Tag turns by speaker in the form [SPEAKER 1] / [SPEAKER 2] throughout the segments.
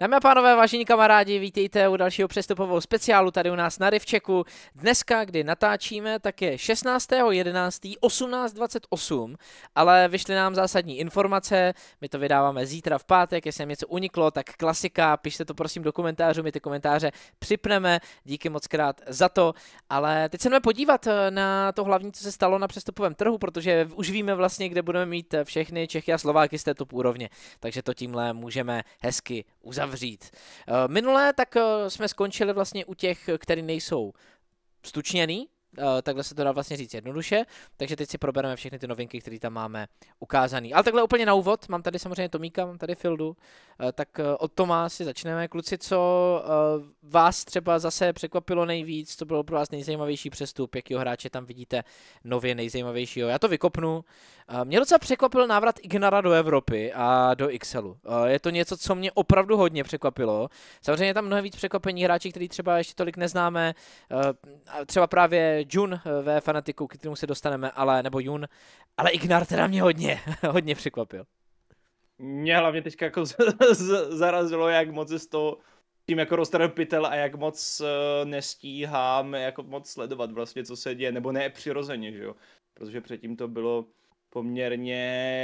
[SPEAKER 1] Dámy a pánové, vážení kamarádi, vítejte u dalšího přestupového speciálu tady u nás na Rivčeku. Dneska, kdy natáčíme, tak je 16.11.18.28, 18.28, ale vyšly nám zásadní informace, my to vydáváme zítra v pátek, jestli nám něco uniklo, tak klasika, pište to prosím do komentářů, my ty komentáře připneme, díky moc krát za to, ale teď se jdeme podívat eh, na to hlavní, co se stalo na přestupovém trhu, protože už víme vlastně, kde budeme mít eh, všechny Čechy a Slováky z této úrovně, takže to tímhle můžeme hezky uzavřít uzavřít. Eh, minulé tak eh, jsme skončili vlastně u těch, eh, které nejsou stučněný, Eh, takhle se to dá vlastně říct jednoduše. Takže teď si probereme všechny ty novinky, které tam máme ukázané. Ale takhle úplně na úvod, mám tady samozřejmě Tomíka, mám tady Fildu, eh, tak eh, od Tomá si začneme. Kluci, co vás třeba zase překvapilo nejvíc, co bylo pro vás nejzajímavější přestup, jakýho hráče tam vidíte nově nejzajímavějšího. Já to vykopnu. Mě docela překvapil návrat Ignara do Evropy a do Xelu. Je to něco, co mě opravdu hodně překvapilo. Samozřejmě tam mnohem víc překvapení hráči, který třeba ještě tolik neznáme. Třeba právě Jun eh, ve Fanatiku, k kterému se dostaneme, ale, nebo Jun, ale Ignar teda mě hodně, hodně překvapil.
[SPEAKER 2] Mě hlavně teďka jako z, z, zarazilo, jak moc je z toho tím jako roztrhl pytel a jak moc uh, nestíhám jako moc sledovat vlastně, co se děje, nebo ne přirozeně, že jo. Protože předtím to bylo poměrně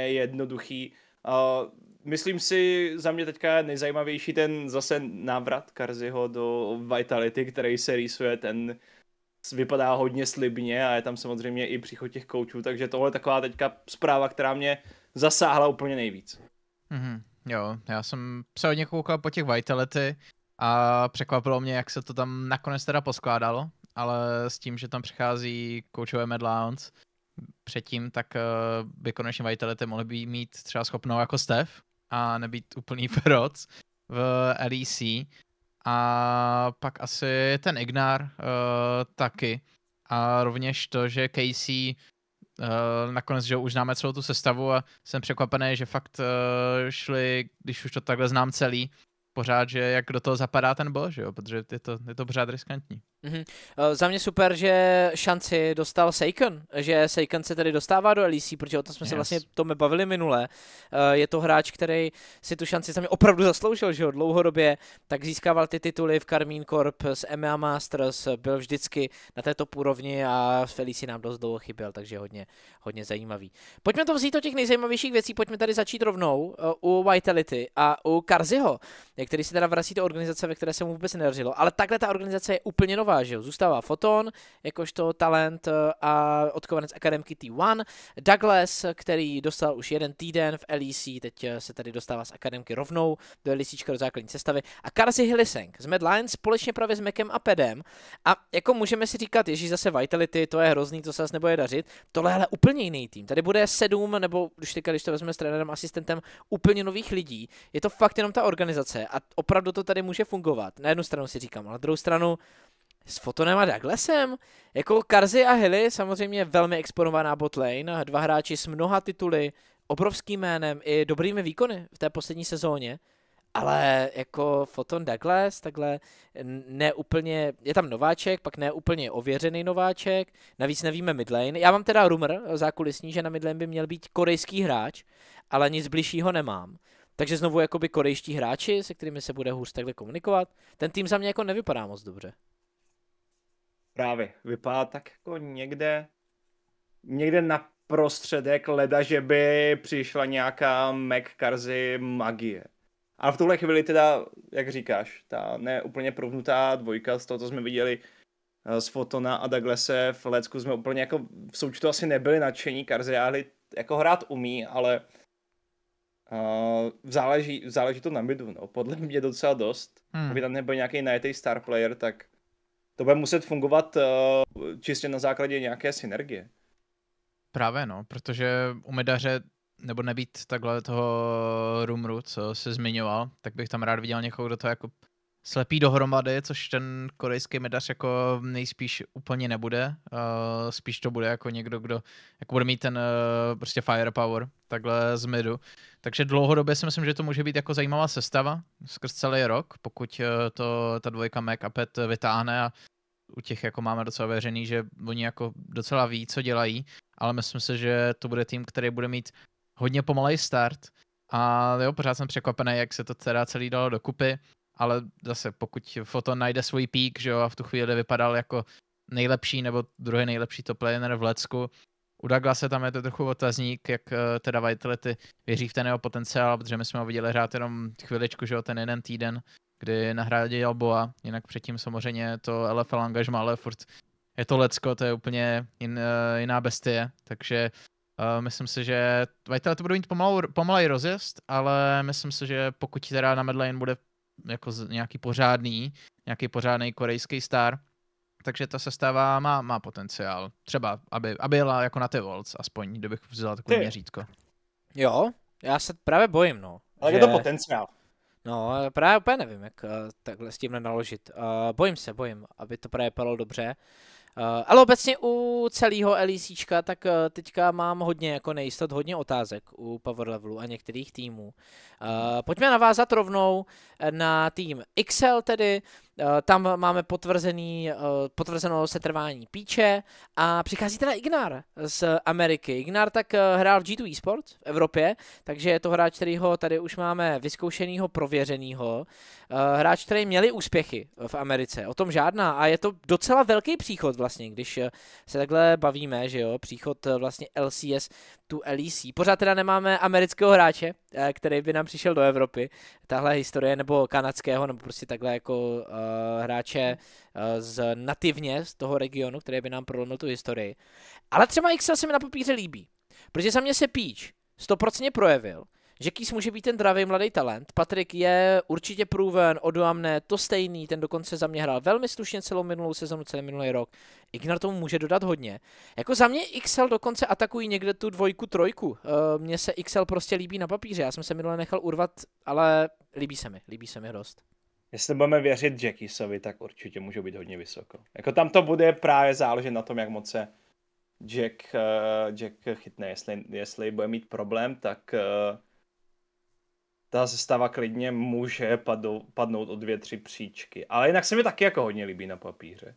[SPEAKER 2] jednoduchý. Uh, myslím si, za mě teďka nejzajímavější ten zase návrat Karziho do Vitality, který se rýsuje ten vypadá hodně slibně a je tam samozřejmě i příchod těch koučů, takže tohle je taková teďka zpráva, která mě zasáhla úplně nejvíc.
[SPEAKER 3] Mm-hmm. Jo, já jsem se hodně koukal po těch vitality a překvapilo mě, jak se to tam nakonec teda poskládalo, ale s tím, že tam přichází koučové Mad Lounge předtím, tak eh, by konečně vitality mohly být mít třeba schopnou jako Stev a nebýt úplný proc v LEC, a pak asi ten Ignar uh, taky. A rovněž to, že Casey uh, nakonec, že už známe celou tu sestavu a jsem překvapený, že fakt uh, šli, když už to takhle znám celý, pořád, že jak do toho zapadá ten bol, že jo, protože je to, je to pořád riskantní.
[SPEAKER 1] Mm-hmm. Uh, za mě super, že šanci dostal Seiken, že Seiken se tedy dostává do LEC, protože o tom jsme yes. se vlastně to my bavili minule. Uh, je to hráč, který si tu šanci za mě opravdu zasloužil, že jo, dlouhodobě, tak získával ty tituly v Karmín Corp s EMEA Masters, byl vždycky na této úrovni a v LEC nám dost dlouho chyběl, takže hodně, hodně zajímavý. Pojďme to vzít o těch nejzajímavějších věcí, pojďme tady začít rovnou uh, u Vitality a u Karziho, který se teda vrací do organizace, ve které se mu vůbec nedařilo, ale takhle ta organizace je úplně nová zůstává, že jo? Zůstává Foton, jakožto talent eh, a odkovanec akademky T1. Douglas, který dostal už jeden týden v LEC, teď eh, se tady dostává z akademky rovnou do LEC do základní sestavy. A Karzy Hilliseng z Mad Lions společně právě s Mekem a Pedem. A jako můžeme si říkat, ježíš zase Vitality, to je hrozný, to se zase nebude dařit. Tohle je ale úplně jiný tým. Tady bude sedm, nebo už teďka, když to vezmeme s trenérem, asistentem, úplně nových lidí. Je to fakt jenom ta organizace a opravdu to tady může fungovat. Na jednu stranu si říkám, ale na druhou stranu s Fotonem a Douglasem? Jako Karzy a Hilly, samozřejmě velmi exponovaná botlane, dva hráči s mnoha tituly, obrovským jménem i dobrými výkony v té poslední sezóně, ale jako Foton Douglas, takhle neúplně, je tam nováček, pak neúplně ověřený nováček, navíc nevíme midlane. Já mám teda rumor zákulisní, že na midlane by měl být korejský hráč, ale nic bližšího nemám. Takže znovu jakoby korejští hráči, se kterými se bude hůř takhle komunikovat. Ten tým za mě jako nevypadá moc dobře. Právě,
[SPEAKER 2] vypadá tak jako někde, někde na prostředek leda, že by přišla nějaká McCarthy magie. A v tuhle chvíli teda, jak říkáš, ta neúplně provnutá dvojka z toho, co jsme viděli eh, z Fotona a Douglase v Lecku, jsme úplně jako v součtu asi nebyli nadšení. Karziáli jako hrát umí, ale uh, záleží, záleží to na midu, no. Podle mě docela dost. Hmm. Kdyby tam nebyl nějaký najetej star player, tak to bude muset fungovat uh, čistě na základě nějaké synergie.
[SPEAKER 3] Právě no, protože u medaře nebo nebýt takhle toho rumru, co se zmiňoval, tak bych tam rád viděl někoho, kdo to jako slepí dohromady, což ten korejský medař jako nejspíš úplně nebude. Uh, spíš to bude jako někdo, kdo jako bude mít ten uh, prostě firepower takhle z midu. Takže dlouhodobě si myslím, že to může být jako zajímavá sestava skrz celý rok, pokud eh, to ta dvojka Mac a Pet vytáhne a u těch jako máme docela věřený, že oni jako docela ví, co dělají, ale myslím si, že to bude tým, který bude mít hodně pomalej start a jo, pořád jsem překvapený, jak se to teda celý dalo dokupy ale zase pokud foto najde svůj pík, že jo, a v tu chvíli vypadal jako nejlepší nebo druhý nejlepší top laner v Lecku, u Douglasa tam je to trochu otazník, jak eh, teda Vitality věří v ten jeho potenciál, protože my jsme ho viděli hrát jenom chviličku, že jo, ten jeden týden, kdy nahrádil Boa, jinak předtím samozřejmě to LFL angažma, ale furt je to Lecko, to je úplně jin, eh, jiná bestie, takže uh, myslím si, že Vitality budou mít pomalu, pomalej rozjezd, ale myslím si, že pokud teda na medlane bude jako nějaký pořádný, nějaký pořádný korejský star. Takže ta sestava má, má potenciál. Třeba, aby, aby jela jako na ty volc, aspoň, kdybych vzal takové měřítko.
[SPEAKER 1] Jo, já se právě bojím, no. Ale že... je to potenciál. No, právě úplně nevím, jak uh, takhle s tím naložit. Uh, eh, bojím se, bojím, aby to právě palo dobře. Uh, Uh, ale obecně u celého Elísíčka, tak uh, teďka mám hodně jako nejistot, hodně otázek u Power Levelu a některých týmů. Uh, pojďme navázat rovnou na tým XL tedy, Eh, tam máme potvrzený, eh, potvrzeno setrvání Píče a přichází teda Ignar z Ameriky. Ignar tak eh, hrál G2 eSport v Evropě, takže je to hráč, kterýho tady už máme vyzkoušenýho, prověřenýho. Hráč, který měli úspěchy v Americe, o tom žádná a je to docela velký příchod vlastně, když se takhle bavíme, že jo, příchod vlastně LCS tu LEC. Pořád teda nemáme amerického hráče, který by nám přišel do Evropy, tahle historie, nebo kanadského, nebo prostě takhle jako Eh, hráče eh, z nativně z toho regionu, který by nám prolomil tu historii. Ale třeba XL se mi na papíře líbí, protože za mě se píč 100% projevil, že Kýs může být ten dravý mladý talent. Patrik je určitě průven, oduamné, to stejný, ten dokonce za mě hrál velmi slušně celou minulou sezonu, celý minulý rok. Ignar tomu může dodat hodně. Jako za mě XL dokonce atakují někde tu dvojku, trojku. Eh, mně se XL prostě líbí na papíře, já jsem
[SPEAKER 2] se minule nechal urvat, ale líbí se mi, líbí se mi dost jestli budeme věřit Jackisovi, tak určitě může být hodně vysoko. Jako tam to bude právě záležet na tom, jak moc se Jack, uh, Jack chytne. Jestli, jestli bude mít problém, tak uh, ta sestava klidně může padou, padnout o dvě, tři příčky. Ale jinak se mi taky jako hodně líbí na papíře. Jo,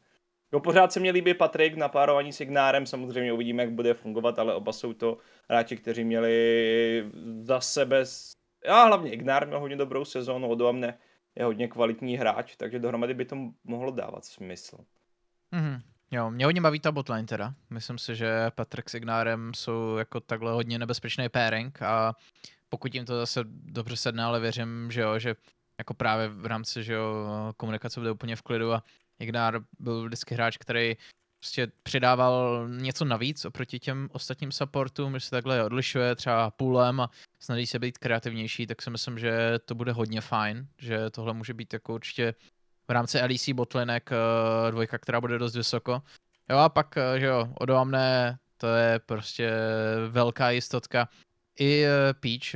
[SPEAKER 2] no, pořád se mi líbí Patrik na párování s Ignárem, samozřejmě uvidíme, jak bude fungovat, ale oba jsou to hráči, kteří měli za sebe... Já hlavně Ignár měl hodně dobrou sezónu, od mne je hodně kvalitní hráč, takže dohromady by to mohlo dávat smysl.
[SPEAKER 3] Mm-hmm. Jo, mě hodně baví ta botline teda. Myslím si, že Patrick s Ignárem jsou jako takhle hodně nebezpečný pairing a pokud jim to zase dobře sedne, ale věřím, že jo, že jako právě v rámci, že jo, komunikace bude úplně v klidu a Ignár byl vždycky hráč, který prostě přidával něco navíc oproti těm ostatním supportům, že se takhle odlišuje třeba půlem a snaží se být kreativnější, tak si myslím, že to bude hodně fajn, že tohle může být jako určitě v rámci LEC botlinek eh, dvojka, která bude dost vysoko. Jo a pak, eh, že jo, odoamné, to je prostě velká jistotka. I eh, Peach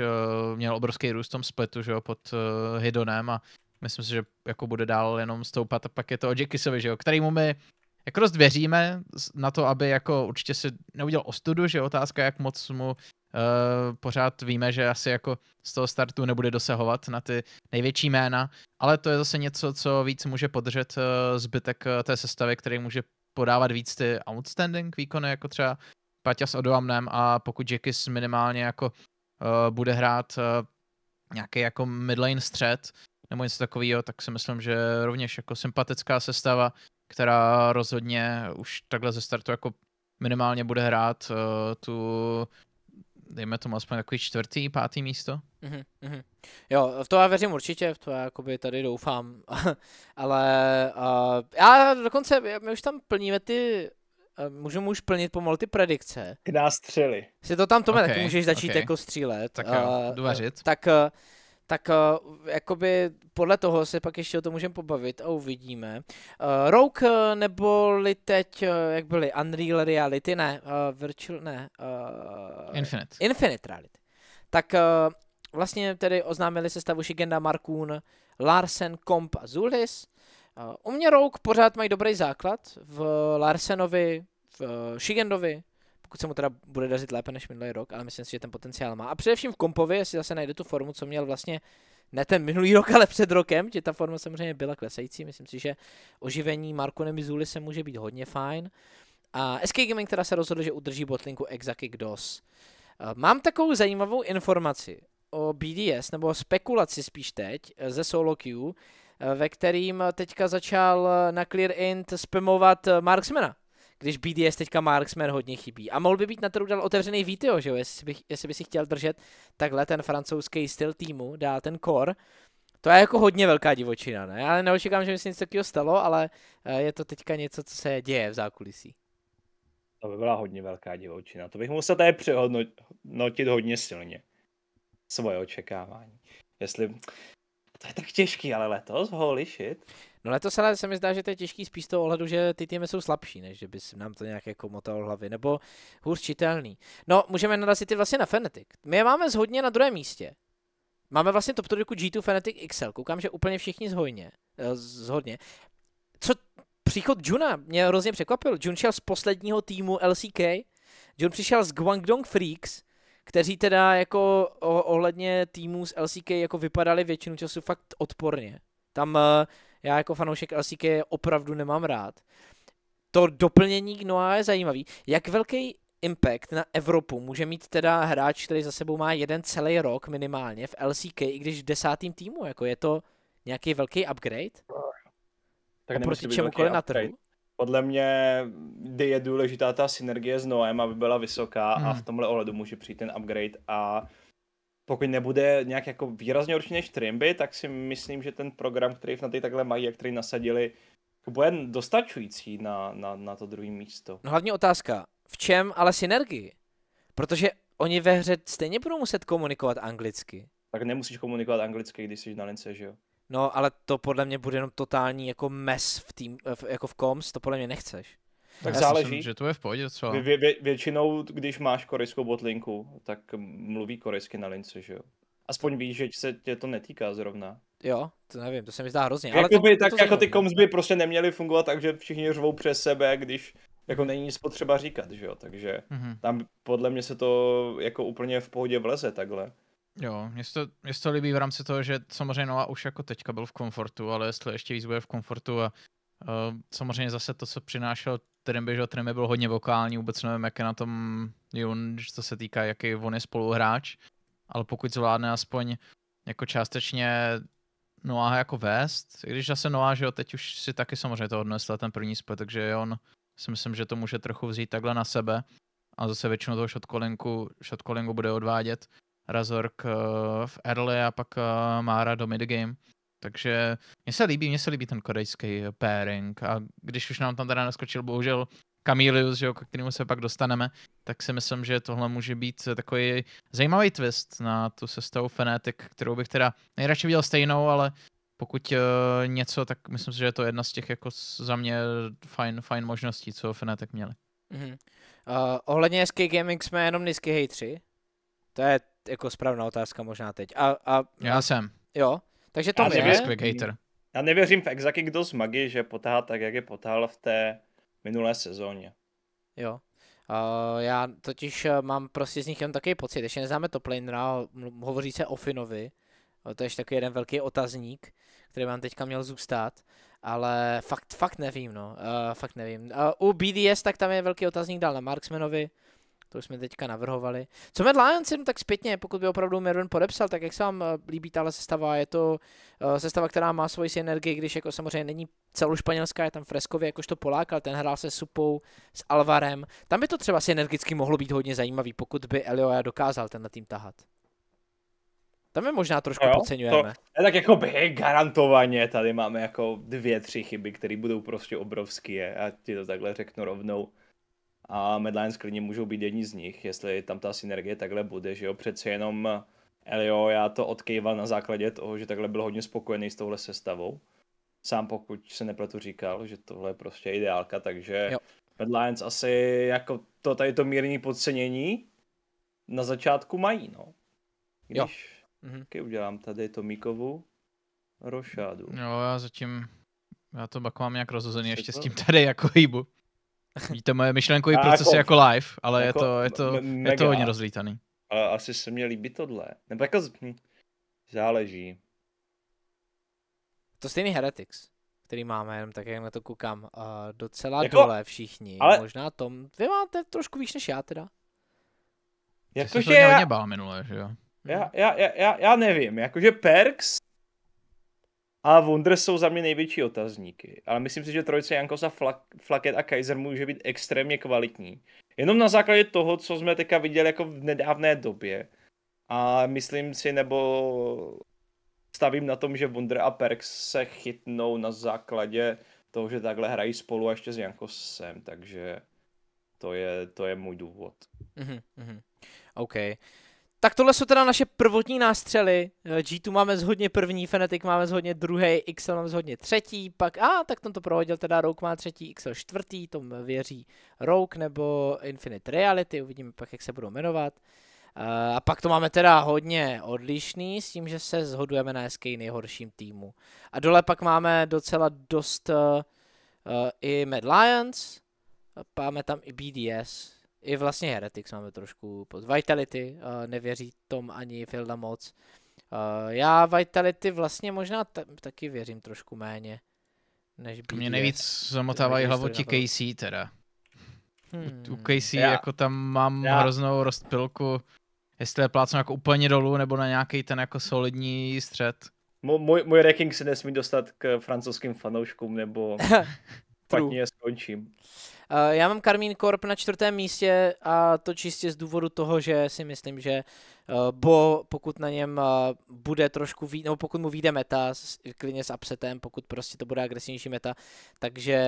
[SPEAKER 3] měl obrovský růst v tom splitu, že jo, pod Hidonem a myslím si, že jako bude dál jenom stoupat a pak je to o Jackisovi, že jo, kterýmu my jako dost věříme na to, aby jako určitě si neudělal ostudu, že otázka, jak moc mu Uh, pořád víme, že asi jako z toho startu nebude dosahovat na ty největší jména, ale to je zase něco, co víc může podržet uh, zbytek uh, té sestavy, který může podávat víc ty outstanding výkony, jako třeba Paťa s Odoamnem a pokud Jekis minimálně jako uh, bude hrát uh, nějaký jako midlane střed nebo něco takového, tak si myslím, že rovněž jako sympatická sestava která rozhodně už takhle ze startu jako minimálně bude hrát uh, tu, dejme tomu aspoň takový čtvrtý, pátý místo. Mm-hmm,
[SPEAKER 1] Jo, v to já věřím určitě, v to já jakoby tady doufám, ale uh, já dokonce, my už tam plníme ty eh, můžeme už plnit pomalu ty predikce. K nás střely. Si to tam, Tome, okay, taky můžeš začít okay. jako střílet. Tak jo, uh, Tak uh, tak uh, jakoby podle toho se pak ještě o tom můžeme pobavit a uvidíme. Uh, Rogue eh, neboli teď, uh, jak byly, Unreal Reality, ne, uh, Virtual, ne. Uh, Infinite. Infinite Reality. Tak uh, vlastně tedy oznámili se stavu Shigenda Markun, Larsen, Komp a Zulis. Uh, u mě Rogue pořád mají dobrý základ v Larsenovi, v Shigendovi, pokud se mu teda bude dařit lépe než minulý rok, ale myslím si, že ten potenciál má. A především v kompově, jestli zase najde tu formu, co měl vlastně ne ten minulý rok, ale před rokem, že ta forma samozřejmě byla klesající. Myslím si, že oživení Marku Nemizuli se může být hodně fajn. A SK Gaming teda se rozhodl, že udrží botlinku Exakick DOS. Eh, mám takovou zajímavou informaci o BDS, nebo spekulaci spíš teď, eh, ze solo queue, eh, ve kterým teďka začal na Clear Int spamovat Marksmana když BDS teďka Marksman hodně chybí. A mohl by být na trhu dal otevřený Vítio, že jo, jestli, bych, jestli by si chtěl držet takhle ten francouzský styl týmu, dál ten core. To je jako hodně velká divočina, ne? Já neočekám, že by se něco takového stalo, ale eh, je to teďka něco, co se děje v
[SPEAKER 2] zákulisí. To by byla hodně velká divočina. To bych musel tady přehodnotit hodně silně. Svoje očekávání. Jestli... To je tak těžký,
[SPEAKER 1] ale letos, holy shit. No letos ale se mi zdá, že to je těžký spíš z toho ohledu, že ty týmy jsou slabší, než že by nám to nějak jako motal hlavy, nebo hůř čitelný. No, můžeme narazit i vlastně na Fnatic. My je máme zhodně na druhém místě. Máme vlastně top 3 G2 Fnatic XL, koukám, že úplně všichni zhojně, eh, zhodně. Co příchod Juna mě hrozně překvapil. Jun šel z posledního týmu LCK, Jun přišel z Guangdong Freaks, kteří teda jako ohledně týmů z LCK jako vypadali většinu času fakt odporně. Tam uh, já jako fanoušek LCK opravdu nemám rád. To doplnění Gnoa je zajímavý. Jak velký impact na Evropu může mít teda hráč, který za sebou má jeden celý rok minimálně v LCK, i když v desátým týmu, jako je to nějaký velký upgrade?
[SPEAKER 2] Tak Oproti čemukoliv na trhu? Podle mě je důležitá ta synergie s Noem, aby byla vysoká hmm. a v tomhle ohledu může přijít ten upgrade a pokud nebude nějak jako výrazně horší než Trimby, tak si myslím, že ten program, který na ty takhle mají, a který nasadili, jako bude dostačující na, na, na to druhé místo.
[SPEAKER 1] No hlavní otázka, v čem ale synergii? Protože oni ve hře stejně budou muset komunikovat anglicky.
[SPEAKER 2] Tak nemusíš komunikovat anglicky, když jsi na lince, že jo?
[SPEAKER 1] No, ale to podle mě bude jenom totální jako mes v tým, jako v koms, to podle mě nechceš. Tak Já záleží. Myslím, že to je v pohodě co? Vě,
[SPEAKER 2] vě, většinou, když máš korejskou botlinku, tak mluví korejsky na lince, že jo? Aspoň víš, že se tě to netýká zrovna.
[SPEAKER 1] Jo, to nevím, to se mi zdá hrozně. Jakoby, ale to, tak to
[SPEAKER 2] jako ty koms by prostě neměly fungovat tak, že všichni řvou přes sebe, když jako není nic potřeba říkat, že jo, takže mm-hmm. tam podle mě se to jako úplně v pohodě vleze takhle.
[SPEAKER 3] Jo, mě se, to, mě se to líbí v rámci toho, že samozřejmě Noah už jako teďka byl v komfortu, ale jestli ještě víc bude v komfortu a uh, samozřejmě zase to, co přinášel kterém běžel trénink byl hodně vokální, vůbec nevím, jak je na tom Jun, co se týká, jaký on je spoluhráč, ale pokud zvládne aspoň jako částečně Noah jako vést, i když zase Noah, že jo, teď už si taky samozřejmě to odnesl ten první split, takže on si myslím, že to může trochu vzít takhle na sebe a zase většinu toho shotcallingu, shotcallingu bude odvádět Razork eh, v early a pak eh, Mára do midgame, takže mně se líbí, mně se líbí ten korejský pairing a když už nám tam teda naskočil bohužel Camilius, že jo, k kterému se pak dostaneme, tak si myslím, že tohle může být takový zajímavý twist na tu sestavu Fnatic, kterou bych teda nejradši viděl stejnou, ale pokud uh, něco, tak myslím si, že je to jedna z těch jako za mě fajn, fajn možností, co Fnatic měli.
[SPEAKER 1] Mm-hmm. Uh, ohledně SK Gaming jsme jenom nízky hejtři. To je jako správná otázka možná teď.
[SPEAKER 2] A, a, Já jsem. Jo. Takže to je Quick Hater. Já nevěřím v exaky, kdo z Magi, že potáhá tak, jak je potáhl v té minulé sezóně. Jo. Uh, já totiž eh, mám prostě z nich jen takový pocit, ještě neznáme
[SPEAKER 1] to Plainera, hovoří se o Finovi, eh, to je takový jeden velký otazník, který vám teďka měl zůstat, ale fakt, fakt nevím, no, uh, fakt nevím. Uh, u BDS tak tam je velký otazník dál na Marksmanovi, to už jsme teďka navrhovali. Co med Lionsem, tak zpětně, pokud by opravdu Mervin podepsal, tak jak se vám eh, líbí tahle sestava, je to eh, sestava, která má svoji synergii, když jako samozřejmě není španělská, je tam Freskově jakožto Polák, ale ten hrál se Supou s Alvarem. Tam by to třeba synergicky mohlo být hodně zajímavý, pokud by Elioja dokázal ten tým tahat. Tam je možná trošku jo, podceňujeme. To, ne,
[SPEAKER 2] tak jako by garantovaně tady máme jako dvě, tři chyby, které budou prostě obrovské a ti to takhle řeknu rovnou a Medline klidně můžou být jedni z nich, jestli tam ta synergie takhle bude, že jo, přece jenom eh, Elio já to odkejval na základě toho, že takhle byl hodně spokojený s touhle sestavou. Sám pokud se nepletu říkal, že tohle je prostě ideálka, takže jo. asi jako to tady to mírní podcenění na začátku mají, no. Když jo. Mhm. udělám tady to Mikovu rošádu.
[SPEAKER 3] Jo, já zatím, já to pak mám nějak rozhozený ještě s tím tady jako hýbu. Víte, moje myšlenkový a proces jako, jako live, ale jako, je to, je to, mega, je to hodně rozlítaný.
[SPEAKER 2] A asi se mi líbí tohle. Nebo jako z... Hm, záleží.
[SPEAKER 1] To stejný Heretics, který máme, jenom tak, jak na to koukám, uh, docela jako, dole všichni.
[SPEAKER 3] Ale...
[SPEAKER 2] Možná Tom,
[SPEAKER 3] vy máte trošku víc než já teda.
[SPEAKER 2] Jakože já... hodně bál minule, že jo? Já, já, já, já, já nevím, jakože Perks a Wunder jsou za mě největší otazníky, ale myslím si, že trojice Jankosa, Flak, Flaket a Kaiser může být extrémně kvalitní. Jenom na základě toho, co jsme teďka viděli jako v nedávné době. A myslím si, nebo stavím na tom, že Wunder a Perks se chytnou na základě toho, že takhle hrají spolu a ještě s Jankosem, takže to je, to je můj důvod. Mm-hmm. OK.
[SPEAKER 1] Tak tohle jsou teda naše prvotní nástřely. Eh, G2 máme zhodně první, Fnatic máme zhodně druhý, XL máme zhodně třetí, pak a tak tam to prohodil teda Rogue má třetí, XL čtvrtý, tom věří Rogue nebo Infinite Reality, uvidíme pak, jak se budou jmenovat. Eh, a pak to máme teda hodně odlišný, s tím, že se zhodujeme na SK nejhorším týmu. A dole pak máme docela dost uh, i Mad Lions, máme tam i BDS, i vlastně Heretics máme trošku pod Vitality, uh, nevěří tom ani Filda moc. Uh, já Vitality vlastně možná t- taky věřím trošku méně. Než BDF. Mě nejvíc zamotávají hlavu ti KC
[SPEAKER 3] teda. Hmm. U KC já, jako tam mám já. hroznou rozpilku, jestli je plácnu jako úplně dolů nebo na nějaký ten jako solidní střed.
[SPEAKER 2] můj, můj ranking se nesmí dostat k francouzským fanouškům nebo špatně skončím. Eh,
[SPEAKER 1] já mám Karmín Korp na čtvrtém místě a to čistě z důvodu toho, že si myslím, že eh, Bo, pokud na něm eh, bude trošku víc, nebo pokud mu vyjde meta, klidně s upsetem, pokud prostě to bude agresivnější meta, takže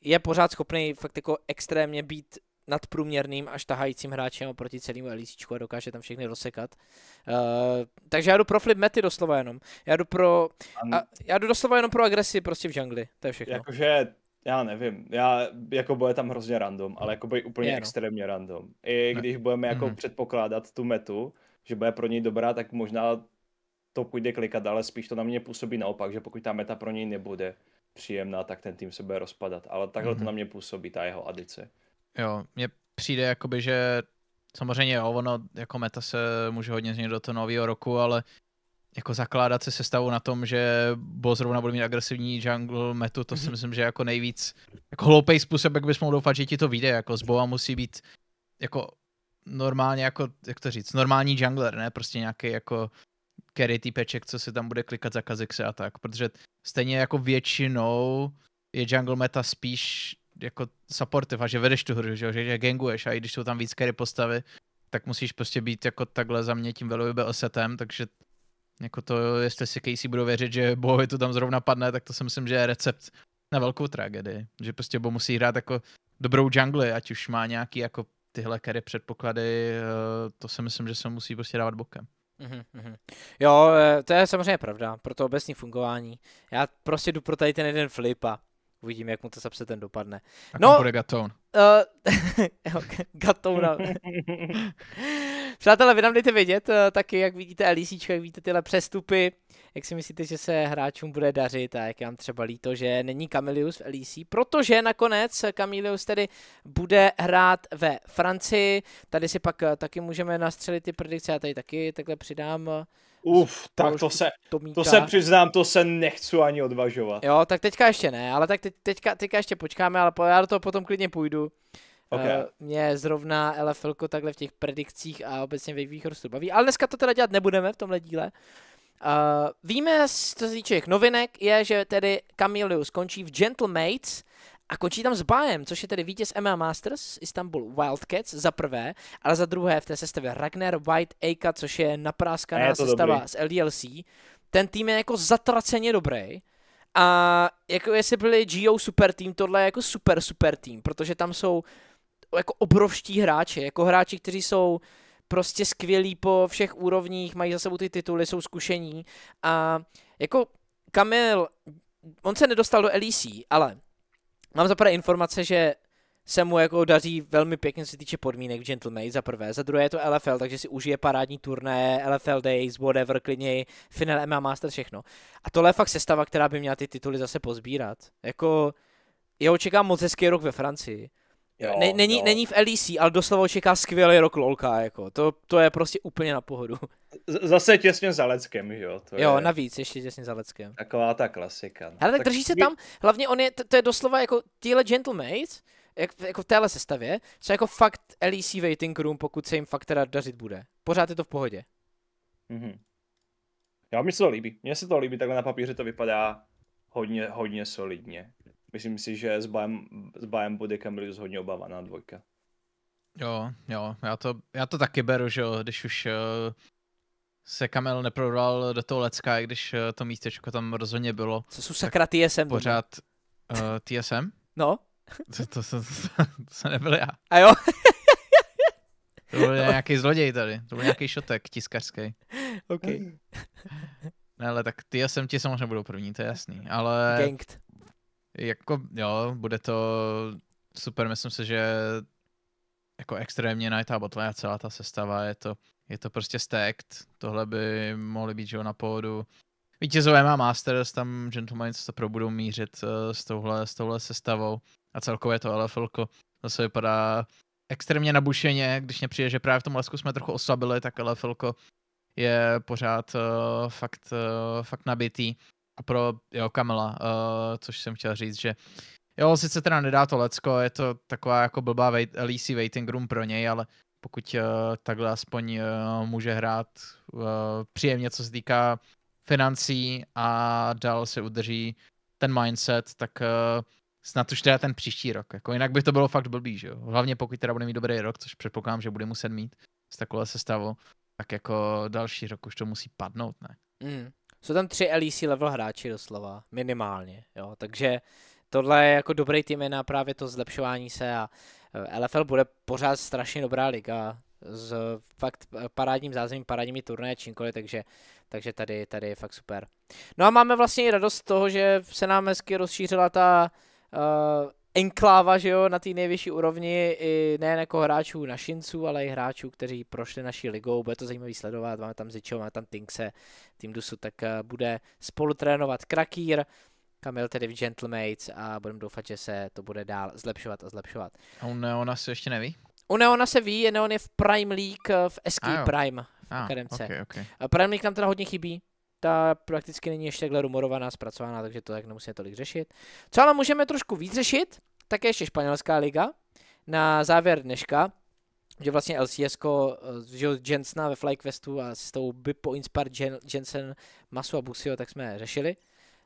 [SPEAKER 1] je pořád schopný fakt jako extrémně být nadprůměrným až tahajícím hráčem oproti celému elíčku a dokáže tam všechny rozsekat. Uh, takže já jdu pro flip mety doslova jenom. Já jdu pro, a, já jdu
[SPEAKER 2] doslova jenom pro agresi prostě v džungli, to je všechno. Jakože já nevím, já jako bude tam hrozně random, ale jako bude úplně je, no. extrémně no. random. I když ne. budeme jako mm-hmm. předpokládat tu metu, že bude pro něj dobrá, tak možná to půjde klikat, ale spíš to na mě působí naopak, že pokud ta meta pro něj nebude příjemná, tak ten tým se bude rozpadat. Ale takhle mm-hmm. to mhm. na mě působí, ta jeho adice.
[SPEAKER 3] Jo, mně přijde jakoby, že samozřejmě jo, ono jako meta se může hodně změnit do toho nového roku, ale jako zakládat se sestavu na tom, že bo zrovna bude mít agresivní jungle metu, to si mhm. myslím, že jako nejvíc jako hloupej způsob, jak bys mohl doufat, že ti to vyjde, jako z Boa musí být jako normálně jako, jak to říct, normální jungler, ne, prostě nějaký jako carry týpeček, co se tam bude klikat za kazikse a tak, protože stejně jako většinou je jungle meta spíš jako supportive a že vedeš tu hru, že, že ganguješ a i když jsou tam víc carry postavy, tak musíš prostě být jako takhle za mě tím velmi setem, takže jako to, jestli si Casey budou věřit, že Bohovi to tam zrovna padne, tak to si myslím, že je recept na velkou tragédii. Že prostě Bo musí hrát jako dobrou džungli, ať už má nějaký jako tyhle kary předpoklady, eh, to si myslím, že se musí prostě dávat bokem.
[SPEAKER 1] Mm-hmm. Jo, eh, to je samozřejmě pravda, pro to obecní fungování. Já prostě jdu pro tady ten jeden flip a Uvidíme, jak mu to zapse ten dopadne. A no, bude Gatoun. Eh, uh, Gatoun. Přátelé, vy nám dejte vědět uh, taky, jak vidíte Elísíčka, jak vidíte tyhle přestupy. Jak si myslíte, že se hráčům bude dařit a jak je vám třeba líto, že není Camilius v LEC, protože nakonec Camilius tedy bude hrát ve Francii. Tady si pak eh, taky můžeme nastřelit ty predikce, já tady taky takhle přidám. Eh, Uf, tak to se, to se přiznám, to se nechci ani
[SPEAKER 2] odvažovat.
[SPEAKER 1] Jo, tak teďka ještě ne, ale tak teďka, teďka ještě počkáme, ale já do toho potom klidně půjdu. Eh, okay. Uh, mě zrovna LFL takhle v těch predikcích a obecně ve výchorstu baví. Ale dneska to teda dělat nebudeme v tomhle díle. Uh, víme, co se týče novinek, je, že tedy Camille skončí v Gentlemates, a končí tam s Bajem, což je tedy vítěz MMA Masters, Istanbul Wildcats za prvé, ale za druhé v té sestavě Ragnar White Eika, což je napráskaná je sestava dobrý. z LDLC. Ten tým je jako zatraceně dobrý. A jako jestli byli GO super tým, tohle je jako super super tým, protože tam jsou jako obrovští hráči, jako hráči, kteří jsou prostě skvělí po všech úrovních, mají za sebou ty tituly, jsou zkušení a jako Kamil, on se nedostal do LEC, ale mám zaprvé informace, že se mu jako daří velmi pěkně, co se týče podmínek v za prvé. Za druhé je to LFL, takže si užije parádní turné, LFL Days, whatever, klidně, Final MMA Master, všechno. A tohle je fakt sestava, která by měla ty tituly zase pozbírat. Jako, jeho čeká moc hezký rok ve Francii ne, není, jo. není v LEC, ale doslova čeká skvělý rok lolka, jako. To, to je prostě úplně na pohodu.
[SPEAKER 2] Z, zase těsně za Leckem, jo? To jo, je... navíc, ještě těsně za Leckem. Taková ta klasika. No. Ale tak, tak drží se tam,
[SPEAKER 1] hlavně on je, to, to je doslova jako tyhle gentlemates, jak, jako v téhle sestavě, co jako fakt LEC waiting room, pokud se jim fakt teda dařit bude. Pořád je to v pohodě.
[SPEAKER 2] Mm-hmm. Já mi se to líbí. Mně se to líbí, takhle na papíře to vypadá hodně, hodně solidně. Myslím si, že s Bajem, s Bajem bude Camrys hodně obávaná dvojka.
[SPEAKER 3] Jo, jo, já to, já to taky beru, že jo, když už uh, se Kamel neprodal do toho Lecka, i když uh, to místečko tam rozhodně bylo. Co jsou sakra TSM? Pořád uh, eh, TSM? No. To, to, to, to, to se nebyl já. A jo? to byl nějaký zloděj tady, to byl nějaký šotek tiskařský. OK. Ne, ale tak TSM ti samozřejmě budou první, to je jasný, ale... Ganked. Jako jo, bude to super, myslím si, že jako extrémně najtá botla a celá ta sestava, je to, je to prostě stacked, tohle by mohly být, že na pódu. Vítězové má Masters, tam Gentlemans to pro budou mířit eh, s touhle, s touhle sestavou a celkově to LFL zase vypadá extrémně nabušeně, když mě přijde, že právě v tom lesku jsme trochu oslabili, tak LFL je pořád uh, fakt, uh, fakt nabitý a pro, jo, Kamela, uh, eh, což jsem chtěl říct, že jo, sice teda nedá to lecko, je to taková jako blbá wait, LEC waiting room pro něj, ale pokud uh, takhle aspoň uh, může hrát uh, příjemně, co se týká financí a dál se udrží ten mindset, tak uh, snad už teda ten příští rok. Jako, jinak by to bylo fakt blbý, že jo? Hlavně pokud teda bude mít dobrý rok, což předpokládám, že bude muset mít s takové sestavou, tak jako další rok už to musí padnout, ne?
[SPEAKER 1] Mm. Jsou tam tři LEC level hráči doslova, minimálně, jo, takže tohle je jako dobrý tým na právě to zlepšování se a LFL eh, bude pořád strašně dobrá liga s fakt eh, parádním zázemím, parádními turné čímkoliv, takže, takže tady, tady je fakt super. No a máme vlastně i radost z toho, že se nám hezky rozšířila ta uh, enkláva, že jo, na té nejvyšší úrovni, i ne jako hráčů našinců, ale i hráčů, kteří prošli naší ligou, bude to zajímavý sledovat, máme tam Zičo, máme tam Tinkse, tým Dusu, tak eh, bude spolu trénovat Krakýr, Kamil tedy v Gentlemates a budeme doufat, že se to bude dál zlepšovat a zlepšovat. A u
[SPEAKER 3] Neona se ještě neví?
[SPEAKER 1] U Neona se ví, Neon je v Prime League eh, v SK Prime v ah, Okay, okay. Eh, Prime League nám teda hodně chybí, ta prakticky není ještě takhle rumorovaná, zpracovaná, takže to tak nemusíme tolik řešit. Co ale můžeme trošku víc řešit, tak je ještě španělská liga. Na závěr dneška, že vlastně LCS eh, že Jensena ve FlyQuestu a s tou Bipo Inspar Jensen Masu a Busio, tak jsme řešili.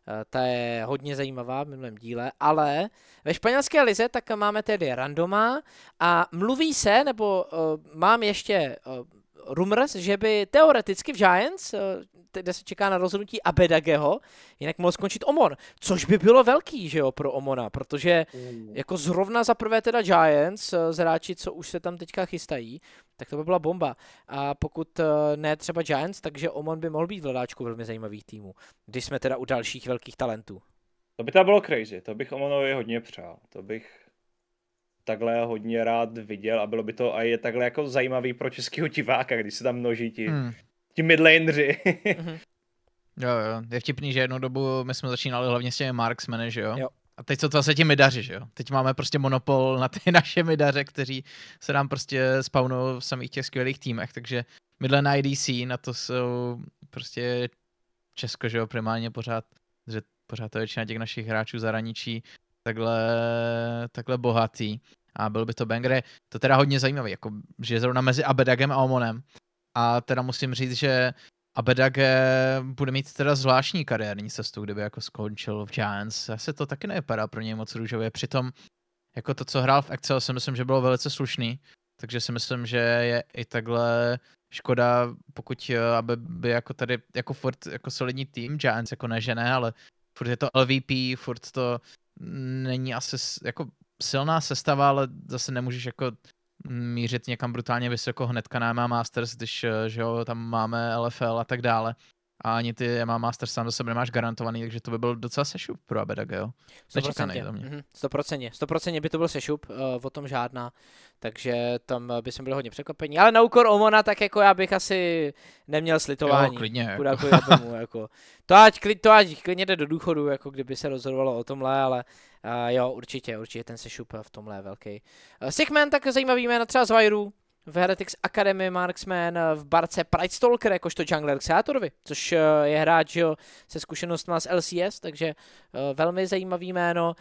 [SPEAKER 1] Eh, ta je hodně zajímavá v minulém díle, ale ve španělské lize tak máme tedy randoma a mluví se, nebo uh, mám ještě uh, rumors, že by teoreticky v Giants, eh, kde se čeká na rozhodnutí Abedageho, jinak mohl skončit Omon, což by bylo velký, že jo, pro Omona, protože mm. jako zrovna za prvé teda Giants, eh, zráči, co už se tam teďka chystají, tak to by byla bomba. A pokud eh, ne třeba Giants, takže Omon by mohl být v hledáčku velmi zajímavých týmů, když jsme teda u dalších velkých talentů.
[SPEAKER 2] To by to bylo crazy, to bych Omonovi hodně přál, to bych takhle hodně rád viděl a bylo by to a je takhle jako zajímavý pro českého diváka, když se tam množí ti, hmm. ti midlaneři. mm-hmm.
[SPEAKER 3] Jo, jo, je vtipný, že jednu dobu my jsme začínali hlavně s těmi marksmeny, že jo? jo. A teď co to zase ti midaři, že jo? Teď máme prostě monopol na ty naše midaře, kteří se nám prostě spawnou v samých těch skvělých týmech, takže midle na IDC, na to jsou prostě Česko, že jo, primárně pořád, že pořád to většina těch našich hráčů zahraničí, takhle, takhle bohatý a byl by to banger. To teda hodně zajímavé, jako, že je zrovna mezi Abedagem a Omonem. A teda musím říct, že Abedag bude mít teda zvláštní kariérní cestu, kdyby jako skončil v Giants. Asi to taky nevypadá pro něj moc růžově. Přitom jako to, co hrál v Excel, si myslím, že bylo velice slušný. Takže si myslím, že je i takhle škoda, pokud eh, aby by jako tady, jako furt jako solidní tým Giants, jako ne, ale furt je to LVP, furt to není asi jako silná sestava, ale zase nemůžeš jako mířit někam brutálně vysoko hnedka na má Masters, když eh, že jo, tam máme LFL a tak dále a ani ty má Master sám za sebe nemáš garantovaný, takže to by byl docela sešup pro Abedage, jo? 100%, za mě.
[SPEAKER 1] 100%, mhm, 100% by to byl sešup, uh, o tom žádná, takže tam by jsme byli hodně překvapení, ale na úkor Omona, tak jako já bych asi neměl slitování. Jo, klidně. Jako. Tomu, jako. To, ať, klid, to ať klidně jde do důchodu, jako kdyby se rozhodovalo o tomhle, ale uh, jo, určitě, určitě ten sešup v tomhle je velký. Uh, eh, Sigman, tak zajímavý jméno třeba z Vajru, v Heretics Academy Marksman, eh, v barce Pride Stalker jakožto jungler Xehatorovi, což eh, je hráč jo, se zkušenostmi z LCS, takže eh, velmi zajímavý jméno.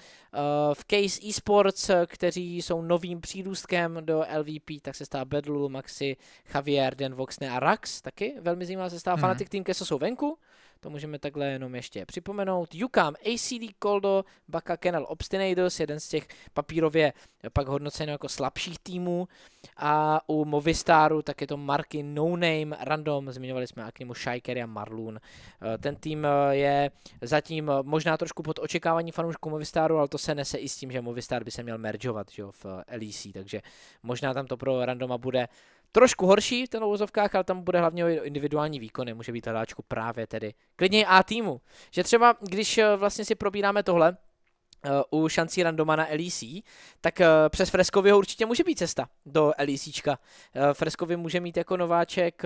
[SPEAKER 1] V Case Esports, kteří jsou novým přírůstkem do LVP, tak se stává Bedlul Maxi, Javier, Den a Rax, taky velmi zajímavá se stává. Hmm. Fanatic Team Keso jsou venku, to můžeme takhle jenom ještě připomenout. Yukam, ACD, Koldo, Baka, Kennel Obstinators, jeden z těch papírově pak hodnocen jako slabších týmů. A u Movistaru tak je to marky No Name, Random, zmiňovali jsme a k němu Shikery a Marloon. Eh, ten tým eh, je zatím eh, možná trošku pod očekávání fanoušků Movistaru, ale to se nese i s tím, že Movistar by se měl meržovat v LEC, takže možná tam to pro Randoma bude trošku horší ten vozovkách, ale tam bude hlavně o individuální výkony, může být hráčku právě tedy klidně A týmu. Že třeba, když eh, vlastně si probíráme tohle, eh, u šancí randoma na LEC, tak eh, přes Freskovi ho určitě může být cesta do LECčka. Freskovi může mít jako nováček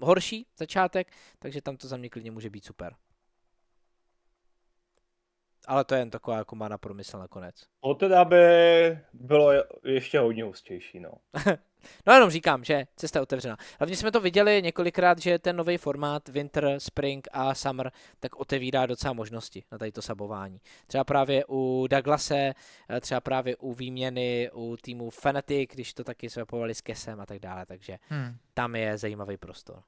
[SPEAKER 1] horší začátek, takže tam to za mě klidně může být super
[SPEAKER 2] ale to je jen taková jako má na promysl nakonec. O teda by bylo ještě hodně hustější, no.
[SPEAKER 1] no jenom říkám, že cesta je otevřená. Hlavně jsme to viděli několikrát, že ten nový formát Winter, Spring a Summer tak otevírá docela možnosti na tady to sabování. Třeba právě u Douglase, eh, třeba právě u výměny u týmu Fnatic, když to taky swapovali s Kesem a tak dále, takže hmm. tam je zajímavý prostor.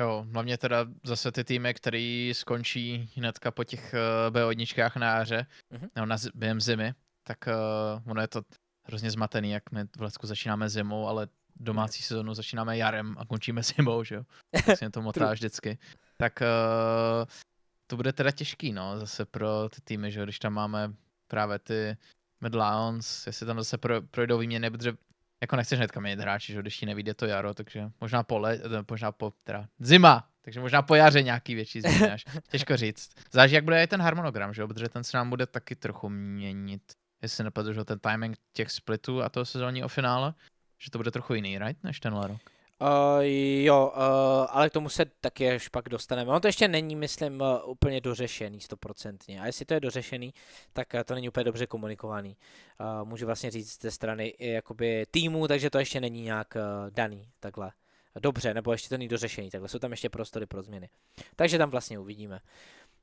[SPEAKER 3] Jo, hlavně teda zase ty týmy, který skončí hnedka po těch eh, B1 na jaře, mm-hmm. nebo na, během zimy, tak uh, ono je to hrozně zmatený, jak my v Lecku začínáme zimou, ale domácí sezonu začínáme jarem a končíme zimou, že jo? Vlastně to motá vždycky. Tak uh, to bude teda těžký, no, zase pro ty týmy, že jo, když tam máme právě ty Mad Lions, jestli tam zase pro, projdou výměny, protože jako nechceš hnedka měnit hráči, že když ti nevíde to jaro, takže možná po le, eh, možná po, teda zima, takže možná po jaře nějaký větší změny až. Těžko říct. Záleží, jak bude i ten harmonogram, že jo, protože ten se nám bude taky trochu měnit. Jestli nepadl, že ten timing těch splitů a toho sezónního finále, že to bude trochu jiný, right, než tenhle rok.
[SPEAKER 1] Uh, jo, uh, ale k tomu se taky až pak dostaneme. On to ještě není, myslím, uh, úplně dořešený stoprocentně. A jestli to je dořešený, tak uh, to není úplně dobře komunikovaný. Uh, můžu vlastně říct z té strany jakoby týmu, takže to ještě není nějak uh, daný takhle. Dobře, nebo ještě to není dořešený, takhle jsou tam ještě prostory pro změny. Takže tam vlastně uvidíme. Uh,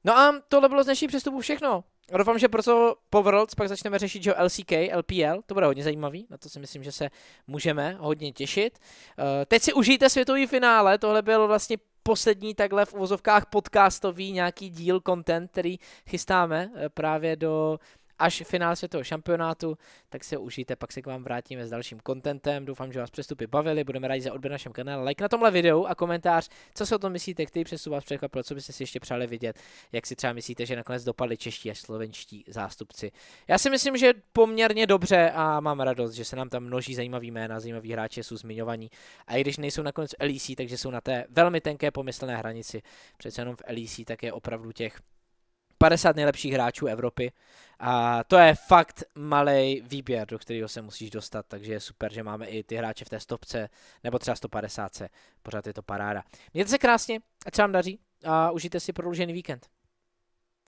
[SPEAKER 1] No a tohle bylo z dnešní přestupu všechno. A doufám, že proto po Worlds pak začneme řešit že LCK, LPL, to bude hodně zajímavý, na to si myslím, že se můžeme hodně těšit. Uh, teď si užijte světový finále, tohle byl vlastně poslední takhle v uvozovkách podcastový nějaký díl, content, který chystáme eh, právě do až finále světového šampionátu, tak se užijte, pak se k vám vrátíme s dalším kontentem. Doufám, že vás přestupy Bavili. budeme rádi za odběr našem kanálu. like na tomhle videu a komentář, co si o tom myslíte, který přestup vás překvapil, co byste si ještě přáli vidět, jak si třeba myslíte, že nakonec dopadli čeští a slovenští zástupci. Já si myslím, že poměrně dobře a mám radost, že se nám tam množí zajímavý jména, zajímaví hráči jsou zmiňovaní. A i když nejsou nakonec v LEC, takže jsou na té velmi tenké pomyslné hranici. Přece jenom v LEC tak je opravdu těch 50 nejlepších hráčů Evropy. A to je fakt malý výběr, do kterého se musíš dostat, takže je super, že máme i ty hráče v té stopce, nebo třeba 150. Pořád je to paráda. Mějte se krásně, ať se vám daří a užijte si prodloužený víkend.